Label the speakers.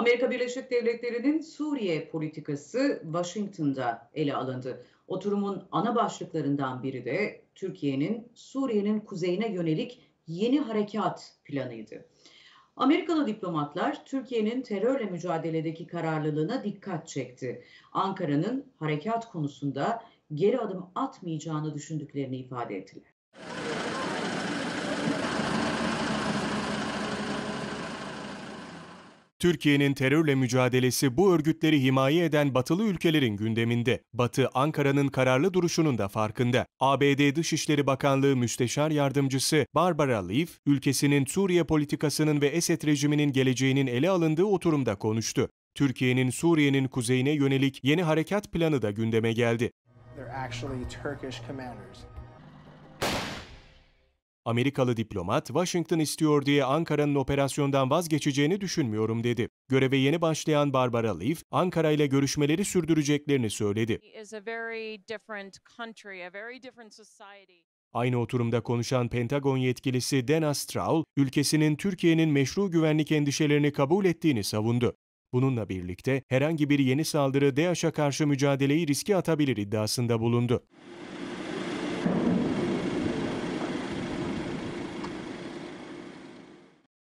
Speaker 1: Amerika Birleşik Devletleri'nin Suriye politikası Washington'da ele alındı. Oturumun ana başlıklarından biri de Türkiye'nin Suriye'nin kuzeyine yönelik yeni harekat planıydı. Amerikalı diplomatlar Türkiye'nin terörle mücadeledeki kararlılığına dikkat çekti. Ankara'nın harekat konusunda geri adım atmayacağını düşündüklerini ifade ettiler.
Speaker 2: Türkiye'nin terörle mücadelesi bu örgütleri himaye eden batılı ülkelerin gündeminde. Batı, Ankara'nın kararlı duruşunun da farkında. ABD Dışişleri Bakanlığı Müsteşar Yardımcısı Barbara Leaf, ülkesinin Suriye politikasının ve Esed rejiminin geleceğinin ele alındığı oturumda konuştu. Türkiye'nin Suriye'nin kuzeyine yönelik yeni harekat planı da gündeme geldi. Amerikalı diplomat, Washington istiyor diye Ankara'nın operasyondan vazgeçeceğini düşünmüyorum dedi. Göreve yeni başlayan Barbara Leaf, Ankara ile görüşmeleri sürdüreceklerini söyledi. Aynı oturumda konuşan Pentagon yetkilisi Dana Straul, ülkesinin Türkiye'nin meşru güvenlik endişelerini kabul ettiğini savundu. Bununla birlikte herhangi bir yeni saldırı DAEŞ'a karşı mücadeleyi riske atabilir iddiasında bulundu.